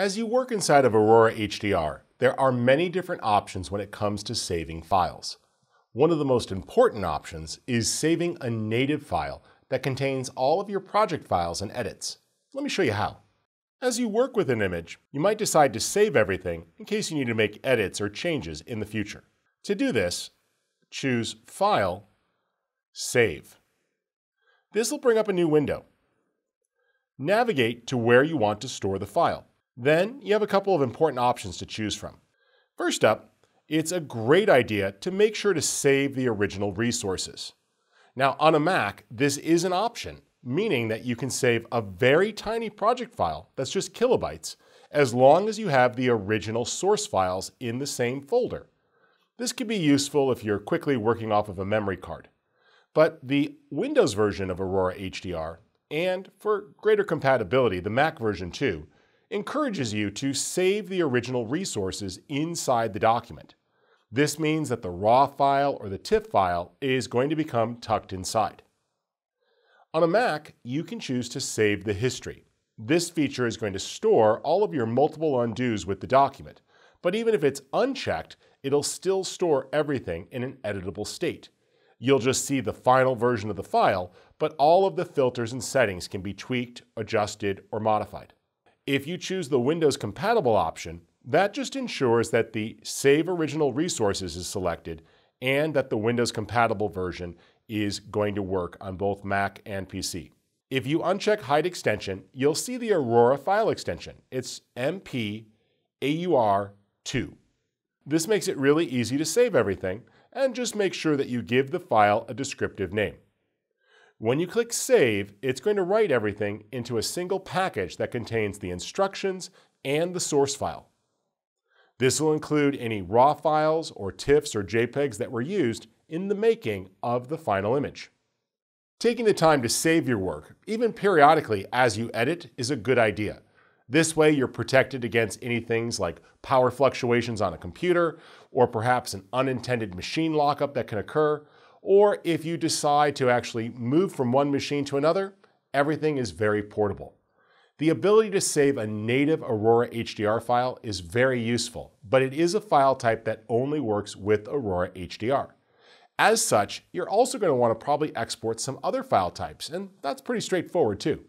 As you work inside of Aurora HDR, there are many different options when it comes to saving files. One of the most important options is saving a native file that contains all of your project files and edits. Let me show you how. As you work with an image, you might decide to save everything in case you need to make edits or changes in the future. To do this, choose File, Save. This will bring up a new window. Navigate to where you want to store the file. Then you have a couple of important options to choose from. First up, it's a great idea to make sure to save the original resources. Now on a Mac, this is an option, meaning that you can save a very tiny project file that's just kilobytes, as long as you have the original source files in the same folder. This could be useful if you're quickly working off of a memory card. But the Windows version of Aurora HDR, and for greater compatibility, the Mac version too, encourages you to save the original resources inside the document. This means that the raw file or the TIFF file is going to become tucked inside. On a Mac, you can choose to save the history. This feature is going to store all of your multiple undos with the document, but even if it's unchecked, it'll still store everything in an editable state. You'll just see the final version of the file, but all of the filters and settings can be tweaked, adjusted, or modified. If you choose the Windows compatible option, that just ensures that the Save Original Resources is selected and that the Windows compatible version is going to work on both Mac and PC. If you uncheck Hide Extension, you'll see the Aurora file extension. It's MPAUR2. This makes it really easy to save everything, and just make sure that you give the file a descriptive name. When you click Save, it's going to write everything into a single package that contains the instructions and the source file. This will include any raw files or TIFFs or JPEGs that were used in the making of the final image. Taking the time to save your work, even periodically as you edit, is a good idea. This way, you're protected against any things like power fluctuations on a computer, or perhaps an unintended machine lockup that can occur, or if you decide to actually move from one machine to another, everything is very portable. The ability to save a native Aurora HDR file is very useful, but it is a file type that only works with Aurora HDR. As such, you're also going to want to probably export some other file types, and that's pretty straightforward too.